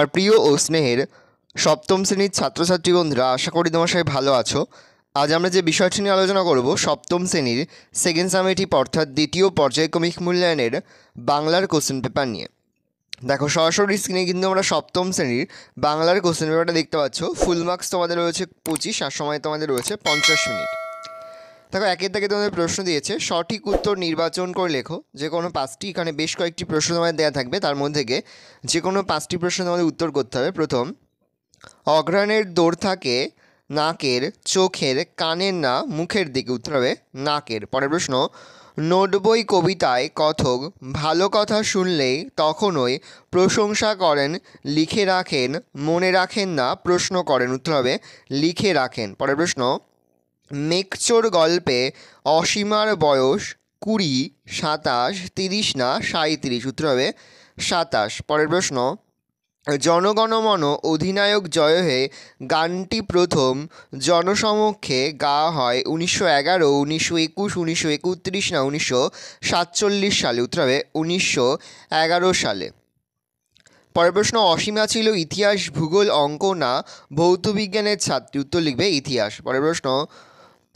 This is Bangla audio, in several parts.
আমার প্রিয় ও স্নেহের সপ্তম শ্রেণীর ছাত্রছাত্রী বন্ধুরা আশা করি তোমার সবাই ভালো আছো আজ আমরা যে বিষয়টি নিয়ে আলোচনা করব সপ্তম শ্রেণীর সেকেন্ড সামেটিভ অর্থাৎ দ্বিতীয় পর্যায়ক্রমিক মূল্যায়নের বাংলার কোশ্চেন পেপার নিয়ে দেখো সরাসরি স্ক্রিনে কিন্তু আমরা সপ্তম শ্রেণীর বাংলার কোশ্চেন পেপারটা দেখতে পাচ্ছ ফুল মার্কস তোমাদের রয়েছে পঁচিশ আর সময় তোমাদের রয়েছে পঞ্চাশ মিনিট দেখো একের দাগে তোমাদের প্রশ্ন দিয়েছে সঠিক উত্তর নির্বাচন করে লেখো যে কোনো পাঁচটি এখানে বেশ কয়েকটি প্রশ্ন তোমাদের দেওয়া থাকবে তার মধ্যে থেকে যে কোনো পাঁচটি প্রশ্ন তোমাদের উত্তর করতে হবে প্রথম অঘ্রাণের দৌড় থাকে নাকের চোখের কানের না মুখের দিকে উত্তর হবে নাকের পরের প্রশ্ন নোটবই কবিতায় কথক ভালো কথা শুনলেই তখনই প্রশংসা করেন লিখে রাখেন মনে রাখেন না প্রশ্ন করেন উত্তর হবে লিখে রাখেন পরের প্রশ্ন মেকচোর গল্পে অসীমার বয়স কুড়ি সাতাশ তিরিশ না সাঁত্রিশ উত্তর হবে সাতাশ পরের প্রশ্ন জনগণমন অধিনায়ক জয় হয়ে গানটি প্রথম জনসমক্ষে গাওয়া হয় উনিশশো এগারো উনিশশো একুশ উনিশশো একত্রিশ না উনিশশো সাতচল্লিশ সালে উত্তর হবে উনিশশো এগারো সালে পরের প্রশ্ন অসীমা ছিল ইতিহাস ভূগোল অঙ্ক না ভৌতবিজ্ঞানের ছাত্রী উত্তর লিখবে ইতিহাস পরের প্রশ্ন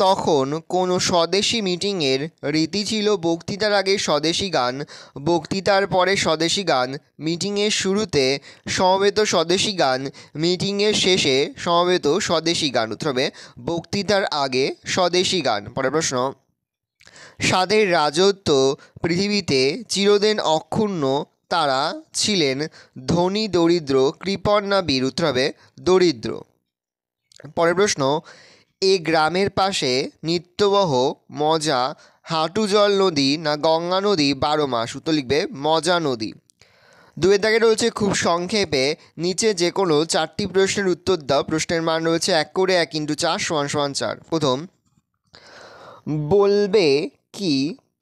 তখন কোনো স্বদেশি মিটিংয়ের রীতি ছিল বক্তৃতার আগে স্বদেশি গান বক্তৃতার পরে স্বদেশি গান মিটিংয়ের শুরুতে সমবেত স্বদেশি গান মিটিংয়ের শেষে সমবেত স্বদেশি গান উত্তরবে বক্তৃতার আগে স্বদেশি গান পরে প্রশ্ন স্বাদের রাজত্ব পৃথিবীতে চিরদিন অক্ষুণ্ণ তারা ছিলেন ধনী দরিদ্র কৃপণ না বীর উত্তর হবে দরিদ্র পরের প্রশ্ন এ গ্রামের পাশে নিত্যবহ মজা জল নদী না গঙ্গা নদী বারো মাস উত্তর লিখবে মজা নদী দুয়ের দাগে রয়েছে খুব সংক্ষেপে নিচে যে কোনো চারটি প্রশ্নের উত্তর দাও প্রশ্নের মান রয়েছে এক করে এক ইন্টু চার সমান সমান চার প্রথম বলবে কি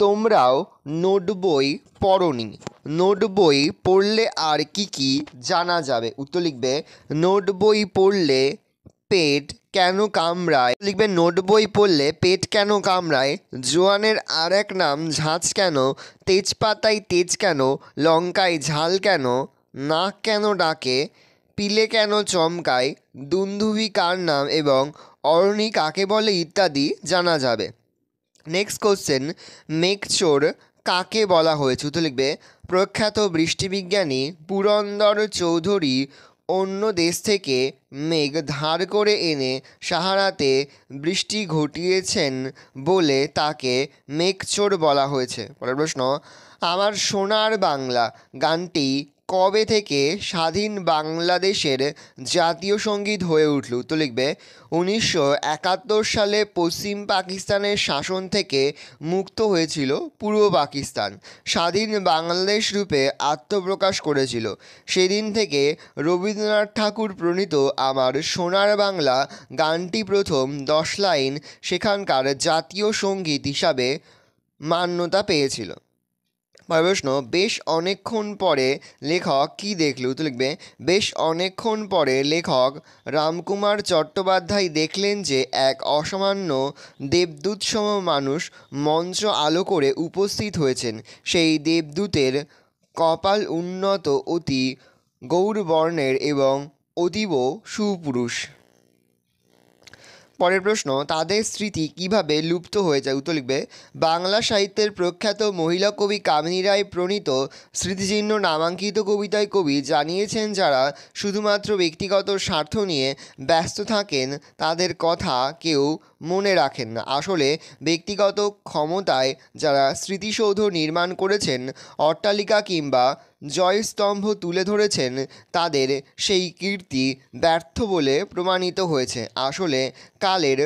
তোমরাও নোট বই পড়নি নোট বই পড়লে আর কি কি জানা যাবে উত্তর লিখবে নোট বই পড়লে পেট কেন কামড়ায় লিখবে নোট বই পড়লে পেট কেন কামড়ায় জোয়ানের আর এক নাম ঝাঁচ কেন তেজপাতায় তেজ কেন লঙ্কায় ঝাল কেন নাক কেন ডাকে পিলে কেন চমকায় দুন্দুভি কার নাম এবং অরণি কাকে বলে ইত্যাদি জানা যাবে নেক্সট কোশ্চেন মেঘচোর কাকে বলা হয়েছে তো লিখবে প্রখ্যাত বৃষ্টিবিজ্ঞানী পুরন্দর চৌধুরী অন্য দেশ থেকে মেঘ ধার করে এনে সাহারাতে বৃষ্টি ঘটিয়েছেন বলে তাকে মেঘচোর বলা হয়েছে পরের প্রশ্ন আমার সোনার বাংলা গানটি কবে থেকে স্বাধীন বাংলাদেশের জাতীয় সঙ্গীত হয়ে উঠল তো লিখবে উনিশশো একাত্তর সালে পশ্চিম পাকিস্তানের শাসন থেকে মুক্ত হয়েছিল পূর্ব পাকিস্তান স্বাধীন বাংলাদেশ রূপে আত্মপ্রকাশ করেছিল সেদিন থেকে রবীন্দ্রনাথ ঠাকুর প্রণীত আমার সোনার বাংলা গানটি প্রথম দশ লাইন সেখানকার জাতীয় সঙ্গীত হিসাবে মান্যতা পেয়েছিল পরের প্রশ্ন বেশ অনেকক্ষণ পরে লেখক কি দেখল তো লিখবে বেশ অনেকক্ষণ পরে লেখক রামকুমার চট্টোপাধ্যায় দেখলেন যে এক অসামান্য দেবদূতসম মানুষ মঞ্চ আলো করে উপস্থিত হয়েছেন সেই দেবদূতের কপাল উন্নত অতি গৌরবর্ণের এবং অতীব সুপুরুষ পরের প্রশ্ন তাদের স্মৃতি কিভাবে লুপ্ত হয়ে যায় উত্তর লিখবে বাংলা সাহিত্যের প্রখ্যাত মহিলা কবি কামিনী রায় প্রণীত স্মৃতিচিহ্ন নামাঙ্কিত কবিতায় কবি জানিয়েছেন যারা শুধুমাত্র ব্যক্তিগত স্বার্থ নিয়ে ব্যস্ত থাকেন তাদের কথা কেউ মনে রাখেন না আসলে ব্যক্তিগত ক্ষমতায় যারা স্মৃতিসৌধ নির্মাণ করেছেন অট্টালিকা কিংবা জয়স্তম্ভ তুলে ধরেছেন তাদের সেই কীর্তি ব্যর্থ বলে প্রমাণিত হয়েছে আসলে কালের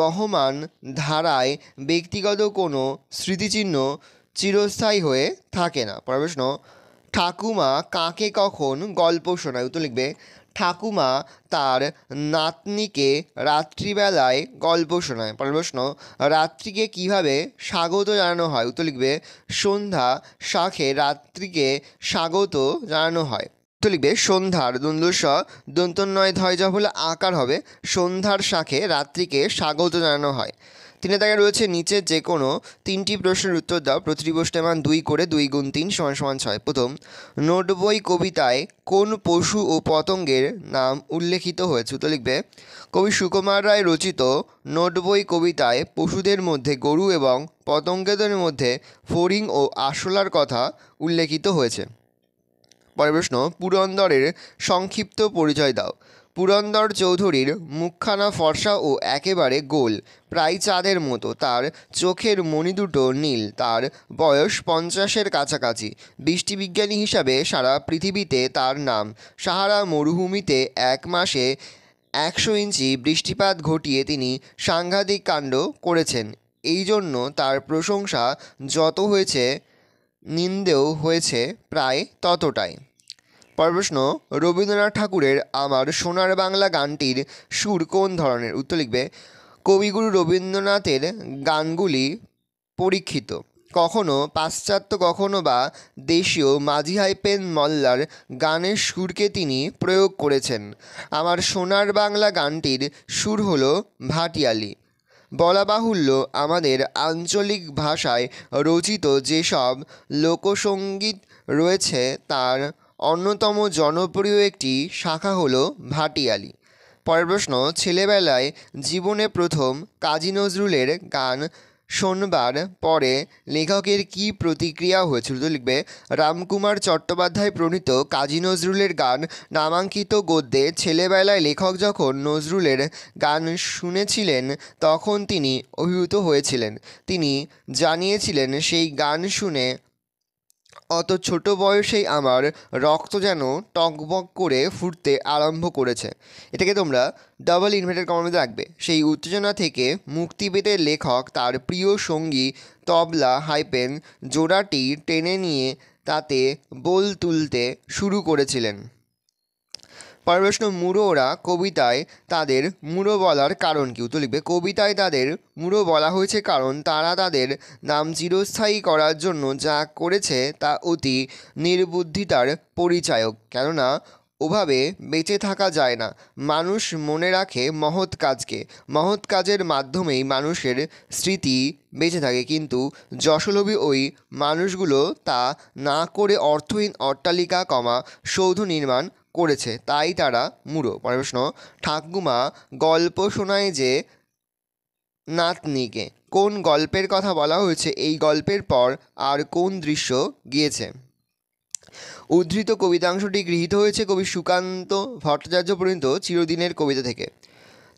বহমান ধারায় ব্যক্তিগত কোনো স্মৃতিচিহ্ন চিরস্থায়ী হয়ে থাকে না পরের প্রশ্ন ঠাকুমা কাকে কখন গল্প শোনায় তো লিখবে ঠাকুমা তার নাতনিকে রাত্রিবেলায় গল্প শোনায় পরের প্রশ্ন রাত্রিকে কীভাবে স্বাগত জানানো হয় উত্তর লিখবে সন্ধ্যা শাখে রাত্রিকে স্বাগত জানানো হয় তো লিখবে সন্ধ্যার দ্বন্দ্বস দন্তন্নয় ধয় যা হলে আকার হবে সন্ধ্যার শাখে রাত্রিকে স্বাগত জানানো হয় তিনে তাকে রয়েছে নিচে যে কোনো তিনটি প্রশ্নের উত্তর দাও প্রতিটি প্রশ্নের মান দুই করে দুই গুণ তিন সমান সমান ছয় প্রথম নোটবই কবিতায় কোন পশু ও পতঙ্গের নাম উল্লেখিত হয়েছে তো লিখবে কবি সুকুমার রায় রচিত নোটবই কবিতায় পশুদের মধ্যে গরু এবং পতঙ্গদের মধ্যে ফরিং ও আশলার কথা উল্লেখিত হয়েছে পরের প্রশ্ন পুরন্দরের সংক্ষিপ্ত পরিচয় দাও পুরন্দর চৌধুরীর মুখখানা ফর্সা ও একেবারে গোল প্রায় চাঁদের মতো তার চোখের মণি দুটো নীল তার বয়স পঞ্চাশের কাছাকাছি বৃষ্টিবিজ্ঞানী হিসাবে সারা পৃথিবীতে তার নাম সাহারা মরুভূমিতে এক মাসে একশো ইঞ্চি বৃষ্টিপাত ঘটিয়ে তিনি সাংঘাতিক কাণ্ড করেছেন এই জন্য তার প্রশংসা যত হয়েছে নিন্দেও হয়েছে প্রায় ততটাই প্রশ্ন রবীন্দ্রনাথ ঠাকুরের আমার সোনার বাংলা গানটির সুর কোন ধরনের উত্তর লিখবে কবিগুরু রবীন্দ্রনাথের গানগুলি পরীক্ষিত কখনো পাশ্চাত্য কখনো বা দেশীয় মাঝি হাইপেন মল্লার গানের সুরকে তিনি প্রয়োগ করেছেন আমার সোনার বাংলা গানটির সুর হল ভাটিয়ালি বলা বাহুল্য আমাদের আঞ্চলিক ভাষায় রচিত যেসব লোকসঙ্গীত রয়েছে তার অন্যতম জনপ্রিয় একটি শাখা হলো ভাটিয়ালি পরের প্রশ্ন ছেলেবেলায় জীবনে প্রথম কাজী নজরুলের গান শোনবার পরে লেখকের কি প্রতিক্রিয়া হয়েছিল তো লিখবে রামকুমার চট্টোপাধ্যায় প্রণীত কাজী নজরুলের গান নামাঙ্কিত গদ্যে ছেলেবেলায় লেখক যখন নজরুলের গান শুনেছিলেন তখন তিনি অভিভূত হয়েছিলেন তিনি জানিয়েছিলেন সেই গান শুনে অত ছোট বয়সেই আমার রক্ত যেন টকবক করে ফুটতে আরম্ভ করেছে এটাকে তোমরা ডাবল ইনভার্টেড কমার রাখবে সেই উত্তেজনা থেকে মুক্তি পেতে লেখক তার প্রিয় সঙ্গী তবলা হাইপেন জোড়াটি টেনে নিয়ে তাতে বোল তুলতে শুরু করেছিলেন পরপ্রশ্ন মুড়োরা কবিতায় তাদের মুড়ো বলার কারণ কি উত্তর লিখবে কবিতায় তাদের মুড়ো বলা হয়েছে কারণ তারা তাদের নাম চিরস্থায়ী করার জন্য যা করেছে তা অতি নির্বুদ্ধিতার পরিচায়ক কেননা ওভাবে বেঁচে থাকা যায় না মানুষ মনে রাখে মহৎ কাজকে মহৎ কাজের মাধ্যমেই মানুষের স্মৃতি বেঁচে থাকে কিন্তু যশলভী ওই মানুষগুলো তা না করে অর্থহীন অট্টালিকা কমা সৌধ নির্মাণ করেছে তাই তারা মুড়ো পরের প্রশ্ন ঠাকুমা গল্প শোনায় যে নাতনিকে কোন গল্পের কথা বলা হয়েছে এই গল্পের পর আর কোন দৃশ্য গিয়েছে উদ্ধৃত কবিতাংশটি গৃহীত হয়েছে কবি সুকান্ত ভট্টাচার্য পর্যন্ত চিরদিনের কবিতা থেকে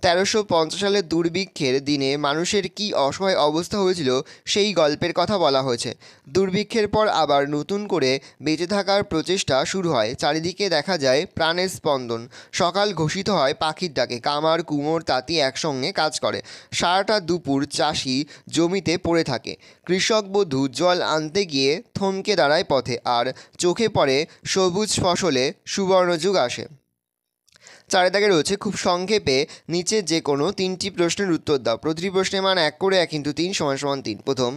তেরোশো পঞ্চাশ সালের দুর্ভিক্ষের দিনে মানুষের কি অসহায় অবস্থা হয়েছিল সেই গল্পের কথা বলা হয়েছে দুর্ভিক্ষের পর আবার নতুন করে বেঁচে থাকার প্রচেষ্টা শুরু হয় চারিদিকে দেখা যায় প্রাণের স্পন্দন সকাল ঘোষিত হয় পাখির ডাকে কামার কুমোর তাঁতি একসঙ্গে কাজ করে সারাটা দুপুর চাষি জমিতে পড়ে থাকে কৃষক বধূ জল আনতে গিয়ে থমকে দাঁড়ায় পথে আর চোখে পড়ে সবুজ ফসলে সুবর্ণযুগ আসে চারে দাগে রয়েছে খুব সংক্ষেপে নিচে যে কোনো তিনটি প্রশ্নের উত্তর দাও প্রতিটি প্রশ্নের মান এক করে এক কিন্তু তিন সমান সমান তিন প্রথম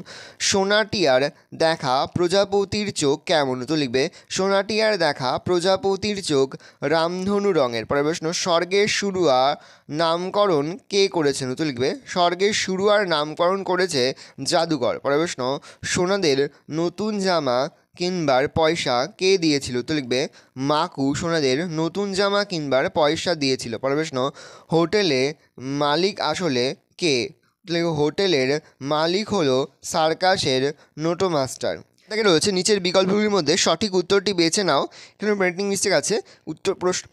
সোনাটিয়ার দেখা প্রজাপতির চোখ কেমন তো লিখবে সোনাটিয়ার দেখা প্রজাপতির চোখ রামধনু রঙের পরের প্রশ্ন স্বর্গের শুরুয়া নামকরণ কে করেছেন তো লিখবে স্বর্গের শুরুয়ার নামকরণ করেছে জাদুঘর পরের প্রশ্ন সোনাদের নতুন জামা কিনবার পয়সা কে দিয়েছিল তো লিখবে মাকু সোনাদের নতুন জামা কিনবার পয়সা দিয়েছিল পরের প্রশ্ন হোটেলে মালিক আসলে কে হোটেলের মালিক হলো সার্কাসের নোটো মাস্টার তাকে রয়েছে নিচের বিকল্পগুলির মধ্যে সঠিক উত্তরটি বেছে নাও এখানে প্রিন্টিং মিস্টেক আছে উত্তর প্রশ্ন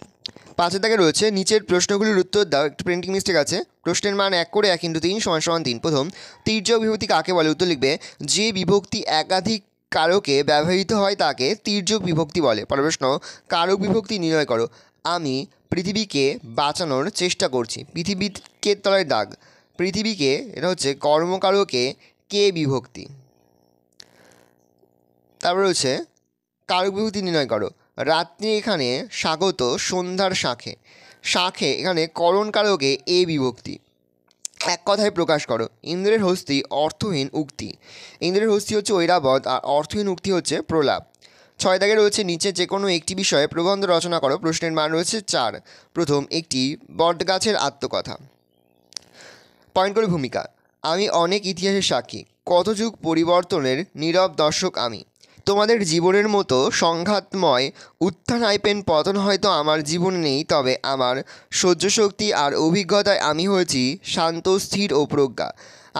পাঁচে তাকে রয়েছে নিচের প্রশ্নগুলির উত্তর দাও একটি প্রিন্টিং মিস্টেক আছে প্রশ্নের মান এক করে এক ইন্টু তিন সমান সমান তিন প্রথম তীর্য বিভক্তি কাকে বলে উত্তর লিখবে যে বিভক্তি একাধিক কারকে ব্যবহৃত হয় তাকে তীর্য বিভক্তি বলে পরের প্রশ্ন কারক বিভক্তি নির্ণয় করো আমি পৃথিবীকে বাঁচানোর চেষ্টা করছি পৃথিবীকে তলায় দাগ পৃথিবীকে এটা হচ্ছে কর্মকারকে কে বিভক্তি তারপর হচ্ছে কারক বিভক্তি নির্ণয় করো রাত্রি এখানে স্বাগত সন্ধ্যার শাখে শাখে এখানে করণ কারকে এ বিভক্তি এক কথায় প্রকাশ করো ইন্দ্রের হস্তি অর্থহীন উক্তি ইন্দ্রের হস্তি হচ্ছে ঐরাবৎ আর অর্থহীন উক্তি হচ্ছে প্রলাপ ছয় দাগে রয়েছে নিচে যে কোনো একটি বিষয়ে প্রবন্ধ রচনা করো প্রশ্নের মান রয়েছে চার প্রথম একটি বটগাছের আত্মকথা পয়েন্ট করে ভূমিকা আমি অনেক ইতিহাসের সাক্ষী কত যুগ পরিবর্তনের নীরব দর্শক আমি তোমাদের জীবনের মতো সংঘাতময় উত্থান আইপেন পতন হয়তো আমার জীবনে নেই তবে আমার সহ্য শক্তি আর অভিজ্ঞতায় আমি হয়েছি শান্ত স্থির ও প্রজ্ঞা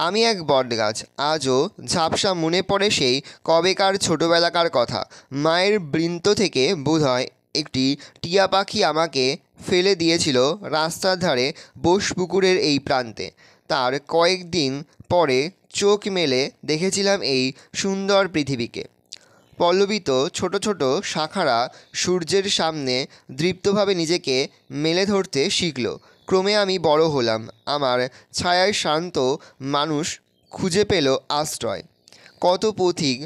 আমি এক বটগাছ আজও ঝাপসা মনে পড়ে সেই কবেকার ছোটোবেলাকার কথা মায়ের বৃন্ত থেকে বোধ হয় একটি টিয়া পাখি আমাকে ফেলে দিয়েছিল রাস্তার ধারে বোস পুকুরের এই প্রান্তে তার কয়েকদিন পরে চোখ মেলে দেখেছিলাম এই সুন্দর পৃথিবীকে পল্লবিত ছোট ছোট শাখারা সূর্যের সামনে দৃপ্তভাবে নিজেকে মেলে ধরতে শিখল ক্রমে আমি বড় হলাম আমার ছায়ায় শান্ত মানুষ খুঁজে পেল আশ্রয় কত পথিক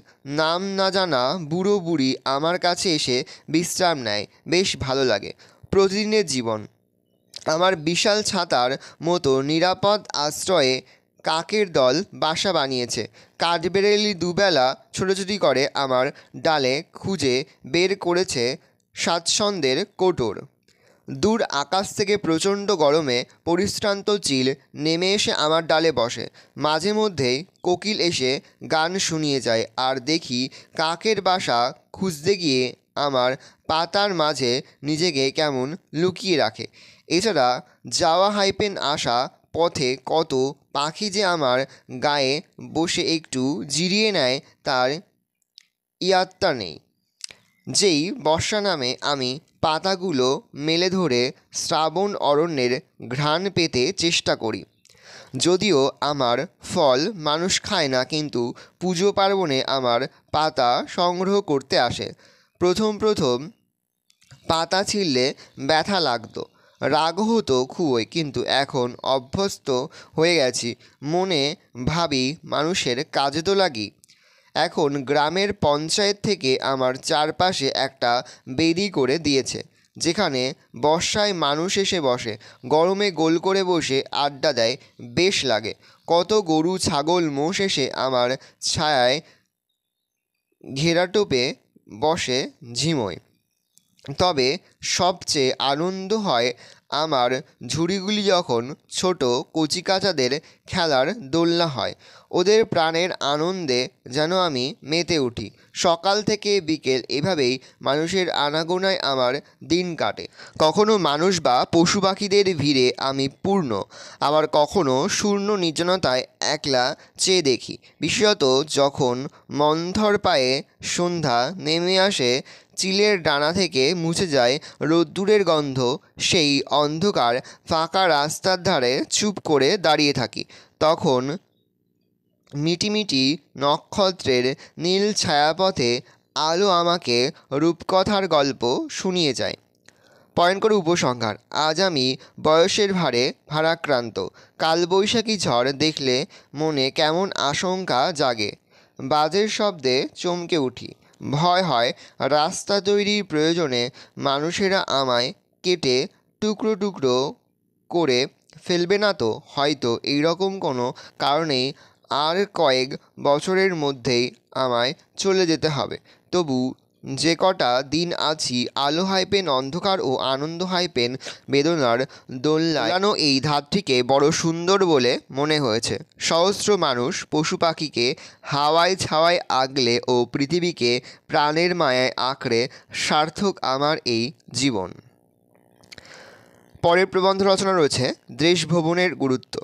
নাম না জানা বুড়ো বুড়ি আমার কাছে এসে বিশ্রাম নেয় বেশ ভালো লাগে প্রতিদিনের জীবন আমার বিশাল ছাতার মতো নিরাপদ আশ্রয়ে কাকের দল বাসা বানিয়েছে কাঠবেরেলি দুবেলা ছোটোছুটি করে আমার ডালে খুঁজে বের করেছে স্বাচ্ছন্দ্যের কোটর দূর আকাশ থেকে প্রচণ্ড গরমে পরিশ্রান্ত চিল নেমে এসে আমার ডালে বসে মাঝে মধ্যেই কোকিল এসে গান শুনিয়ে যায় আর দেখি কাকের বাসা খুঁজতে গিয়ে আমার পাতার মাঝে নিজেকে কেমন লুকিয়ে রাখে এছাড়া যাওয়া হাইপেন আসা পথে কত পাখি যে আমার গায়ে বসে একটু জিরিয়ে নেয় তার ইয়াত্তা নেই যেই বর্ষা নামে আমি পাতাগুলো মেলে ধরে শ্রাবণ অরণ্যের ঘ্রাণ পেতে চেষ্টা করি যদিও আমার ফল মানুষ খায় না কিন্তু পুজো পার্বণে আমার পাতা সংগ্রহ করতে আসে প্রথম প্রথম পাতা ছিঁড়লে ব্যথা লাগতো রাগ হতো খুবই কিন্তু এখন অভ্যস্ত হয়ে গেছি মনে ভাবি মানুষের কাজে তো লাগি এখন গ্রামের পঞ্চায়েত থেকে আমার চারপাশে একটা বেদি করে দিয়েছে যেখানে বর্ষায় মানুষ এসে বসে গরমে গোল করে বসে আড্ডা দেয় বেশ লাগে কত গরু ছাগল মোষ এসে আমার ছায়ায় ঘেরাটোপে বসে ঝিমোয় তবে সবচেয়ে আনন্দ হয় আমার ঝুড়িগুলি যখন ছোটো কচিকাচাদের খেলার দোলনা হয় ওদের প্রাণের আনন্দে যেন আমি মেতে উঠি সকাল থেকে বিকেল এভাবেই মানুষের আনাগোনায় আমার দিন কাটে কখনো মানুষ বা পশু পাখিদের ভিড়ে আমি পূর্ণ আবার কখনো শূন্য নির্জনতায় একলা চেয়ে দেখি বিশেষত যখন মন্থর পায়ে সন্ধ্যা নেমে আসে চিলের ডানা থেকে মুছে যায় রোদ্দুরের গন্ধ সেই অন্ধকার ফাঁকা রাস্তার ধারে চুপ করে দাঁড়িয়ে থাকি তখন মিটিমিটি নক্ষত্রের নীল ছায়াপথে আলো আমাকে রূপকথার গল্প শুনিয়ে যায় পয়েন্ট করে উপসংহার আজ আমি বয়সের ভারে ভারাক্রান্ত কালবৈশাখী ঝড় দেখলে মনে কেমন আশঙ্কা জাগে বাজের শব্দে চমকে উঠি ভয় হয় রাস্তা তৈরির প্রয়োজনে মানুষেরা আমায় কেটে টুকরো টুকরো করে ফেলবে না তো হয়তো এইরকম কোনো কারণেই আর কয়েক বছরের মধ্যেই আমায় চলে যেতে হবে তবু যে কটা দিন আছি আলো হাইপেন অন্ধকার ও আনন্দ হাইপেন বেদনার দোলানো এই ধাপটিকে বড় সুন্দর বলে মনে হয়েছে সহস্র মানুষ পশু পাখিকে হাওয়ায় ছাওয়ায় আগলে ও পৃথিবীকে প্রাণের মায়ায় আঁকড়ে সার্থক আমার এই জীবন পরের প্রবন্ধ রচনা রয়েছে দেশভবনের গুরুত্ব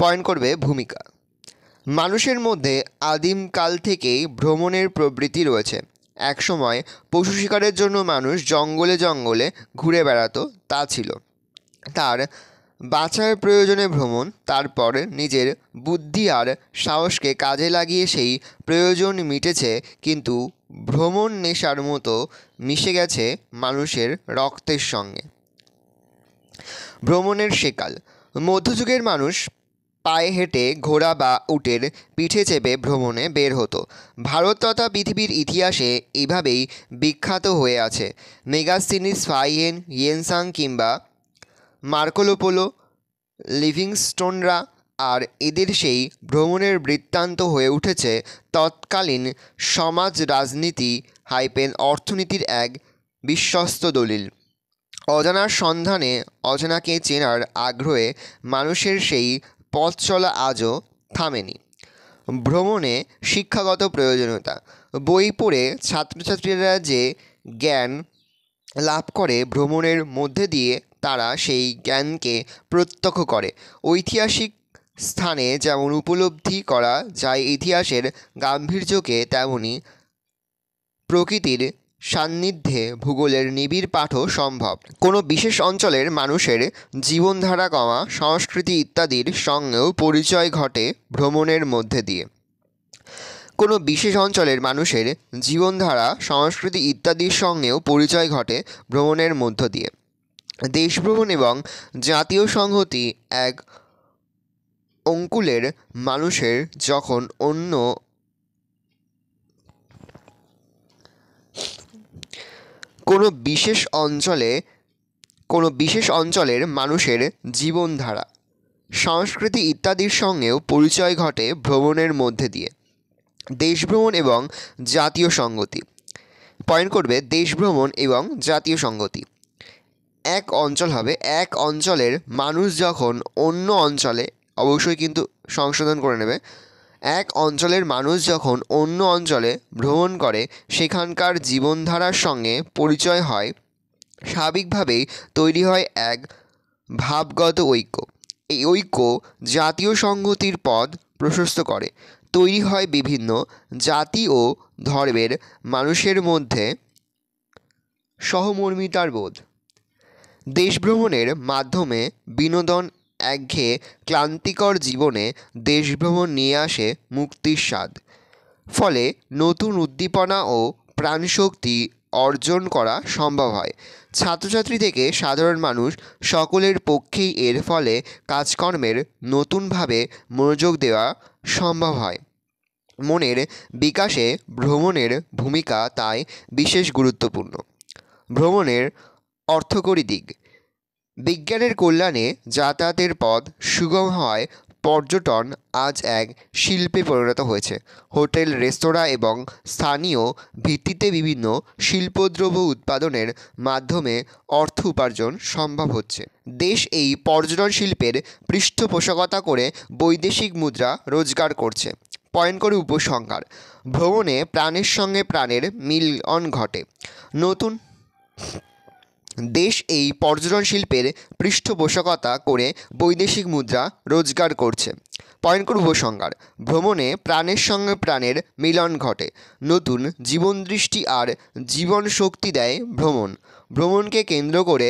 পয়েন্ট করবে ভূমিকা মানুষের মধ্যে আদিমকাল থেকেই ভ্রমণের প্রবৃত্তি রয়েছে এক সময় পশু শিকারের জন্য মানুষ জঙ্গলে জঙ্গলে ঘুরে বেড়াতো তা ছিল তার বাঁচার প্রয়োজনে ভ্রমণ তারপর নিজের বুদ্ধি আর সাহসকে কাজে লাগিয়ে সেই প্রয়োজন মিটেছে কিন্তু ভ্রমণ নেশার মতো মিশে গেছে মানুষের রক্তের সঙ্গে ভ্রমণের সেকাল মধ্যযুগের মানুষ পায়ে হেঁটে ঘোড়া বা উটের পিঠে চেপে ভ্রমণে বের হতো ভারত তথা পৃথিবীর ইতিহাসে এভাবেই বিখ্যাত হয়ে আছে মেগাস্তিনিস ফাইয়েন ইয়েনসাং কিংবা মার্কোলোপোলো লিভিংস্টোনরা আর এদের সেই ভ্রমণের বৃত্তান্ত হয়ে উঠেছে তৎকালীন সমাজ রাজনীতি হাইপেন অর্থনীতির এক বিশ্বস্ত দলিল অজানার সন্ধানে অজানাকে চেনার আগ্রহে মানুষের সেই পথ চলা আজও থামেনি ভ্রমণে শিক্ষাগত প্রয়োজনীয়তা বই পড়ে ছাত্রছাত্রীরা যে জ্ঞান লাভ করে ভ্রমণের মধ্যে দিয়ে তারা সেই জ্ঞানকে প্রত্যক্ষ করে ঐতিহাসিক স্থানে যেমন উপলব্ধি করা যায় ইতিহাসের গাম্ভীর্যকে তেমনি প্রকৃতির সান্নিধ্যে ভূগোলের নিবিড় পাঠও সম্ভব কোনো বিশেষ অঞ্চলের মানুষের জীবনধারা কমা সংস্কৃতি ইত্যাদির সঙ্গেও পরিচয় ঘটে ভ্রমণের মধ্যে দিয়ে কোনো বিশেষ অঞ্চলের মানুষের জীবনধারা সংস্কৃতি ইত্যাদির সঙ্গেও পরিচয় ঘটে ভ্রমণের মধ্য দিয়ে দেশভ্রমণ এবং জাতীয় সংহতি এক অঙ্কুলের মানুষের যখন অন্য কোনো বিশেষ অঞ্চলে কোনো বিশেষ অঞ্চলের মানুষের জীবনধারা সংস্কৃতি ইত্যাদির সঙ্গেও পরিচয় ঘটে ভ্রমণের মধ্যে দিয়ে দেশভ্রমণ এবং জাতীয় সঙ্গতি পয়েন্ট করবে দেশভ্রমণ এবং জাতীয় সঙ্গতি এক অঞ্চল হবে এক অঞ্চলের মানুষ যখন অন্য অঞ্চলে অবশ্যই কিন্তু সংশোধন করে নেবে এক অঞ্চলের মানুষ যখন অন্য অঞ্চলে ভ্রমণ করে সেখানকার জীবনধারার সঙ্গে পরিচয় হয় স্বাভাবিকভাবেই তৈরি হয় এক ভাবগত ঐক্য এই ঐক্য জাতীয় সংহতির পদ প্রশস্ত করে তৈরি হয় বিভিন্ন জাতি ও ধর্মের মানুষের মধ্যে সহমর্মিতার বোধ দেশভ্রমণের মাধ্যমে বিনোদন একঘেয়ে ক্লান্তিকর জীবনে দেশভ্রমণ নিয়ে আসে মুক্তির স্বাদ ফলে নতুন উদ্দীপনা ও প্রাণশক্তি অর্জন করা সম্ভব হয় ছাত্রছাত্রী থেকে সাধারণ মানুষ সকলের পক্ষেই এর ফলে কাজকর্মের নতুনভাবে মনোযোগ দেওয়া সম্ভব হয় মনের বিকাশে ভ্রমণের ভূমিকা তাই বিশেষ গুরুত্বপূর্ণ ভ্রমণের অর্থকরী দিক বিজ্ঞানের কল্যাণে যাতায়াতের পথ সুগম হওয়ায় পর্যটন আজ এক শিল্পে পরিণত হয়েছে হোটেল রেস্তোরাঁ এবং স্থানীয় ভিত্তিতে বিভিন্ন শিল্পদ্রব্য উৎপাদনের মাধ্যমে অর্থ উপার্জন সম্ভব হচ্ছে দেশ এই পর্যটন শিল্পের পৃষ্ঠপোষকতা করে বৈদেশিক মুদ্রা রোজগার করছে পয়েন্ট করে উপসংহার ভ্রমণে প্রাণের সঙ্গে প্রাণের মিলন ঘটে নতুন দেশ এই পর্যটন শিল্পের পৃষ্ঠপোষকতা করে বৈদেশিক মুদ্রা রোজগার করছে পয়েন্ট করব উপসংহার ভ্রমণে প্রাণের সঙ্গে প্রাণের মিলন ঘটে নতুন জীবন দৃষ্টি আর জীবন শক্তি দেয় ভ্রমণ ভ্রমণকে কেন্দ্র করে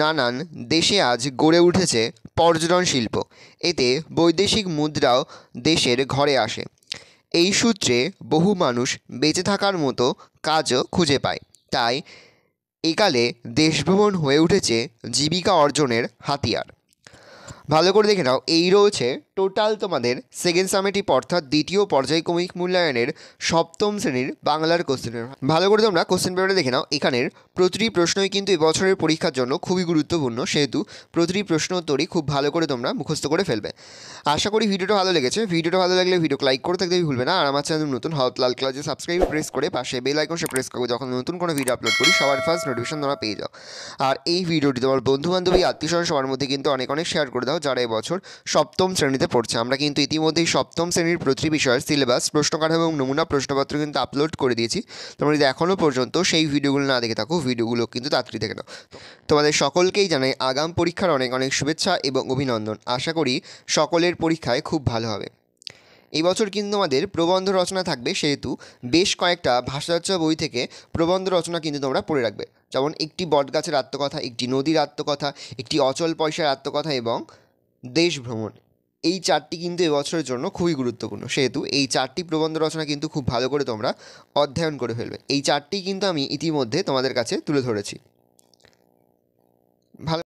নানান দেশে আজ গড়ে উঠেছে পর্যটন শিল্প এতে বৈদেশিক মুদ্রাও দেশের ঘরে আসে এই সূত্রে বহু মানুষ বেঁচে থাকার মতো কাজও খুঁজে পায় তাই একালে দেশভ্রমণ হয়ে উঠেছে জীবিকা অর্জনের হাতিয়ার ভালো করে দেখে নাও এই রয়েছে টোটাল তোমাদের সেকেন্ড সামেটিপ অর্থাৎ দ্বিতীয় পর্যায়ক্রমিক মূল্যায়নের সপ্তম শ্রেণীর বাংলার কোশ্চেনের ভালো করে তোমরা কোশ্চেন পেপারটা দেখে নাও এখানের প্রতিটি প্রশ্নই কিন্তু এবছরের পরীক্ষার জন্য খুবই গুরুত্বপূর্ণ সেহেতু প্রতিটি প্রশ্ন উত্তরই খুব ভালো করে তোমরা মুখস্থ করে ফেলবে আশা করি ভিডিওটা ভালো লেগেছে ভিডিওটা ভালো লাগলে ভিডিও লাইক করে থাকতে ভুলবে না আর আমার চ্যানেল নতুন হত লাল ক্লাসে সাবস্ক্রাইব প্রেস করে পাশে বেল আইকন সে প্রেস করবে যখন নতুন কোনো ভিডিও আপলোড করি সবার ফার্স্ট নোটিফিকেশন তোমরা পেয়ে যাও আর এই ভিডিওটি তোমার বন্ধু বান্ধবী আত্মীয় সবার মধ্যে কিন্তু অনেক অনেক শেয়ার করে দাও দাও যারা এবছর সপ্তম শ্রেণীতে পড়ছে আমরা কিন্তু ইতিমধ্যেই সপ্তম শ্রেণীর প্রতিটি বিষয়ের সিলেবাস প্রশ্নকাঠামো এবং নমুনা প্রশ্নপত্র কিন্তু আপলোড করে দিয়েছি তোমরা যদি এখনও পর্যন্ত সেই ভিডিওগুলো না দেখে থাকো ভিডিওগুলো কিন্তু তাড়াতাড়ি দেখে নাও তোমাদের সকলকেই জানাই আগাম পরীক্ষার অনেক অনেক শুভেচ্ছা এবং অভিনন্দন আশা করি সকলের পরীক্ষায় খুব ভালো হবে এই বছর কিন্তু আমাদের প্রবন্ধ রচনা থাকবে সেহেতু বেশ কয়েকটা ভাষাচর্চা বই থেকে প্রবন্ধ রচনা কিন্তু তোমরা পড়ে রাখবে যেমন একটি বটগাছের আত্মকথা একটি নদীর আত্মকথা একটি অচল পয়সার আত্মকথা এবং দেশ ভ্রমণ এই চারটি কিন্তু এবছরের জন্য খুবই গুরুত্বপূর্ণ সেহেতু এই চারটি প্রবন্ধ রচনা কিন্তু খুব ভালো করে তোমরা অধ্যয়ন করে ফেলবে এই চারটি কিন্তু আমি ইতিমধ্যে তোমাদের কাছে তুলে ধরেছি ভালো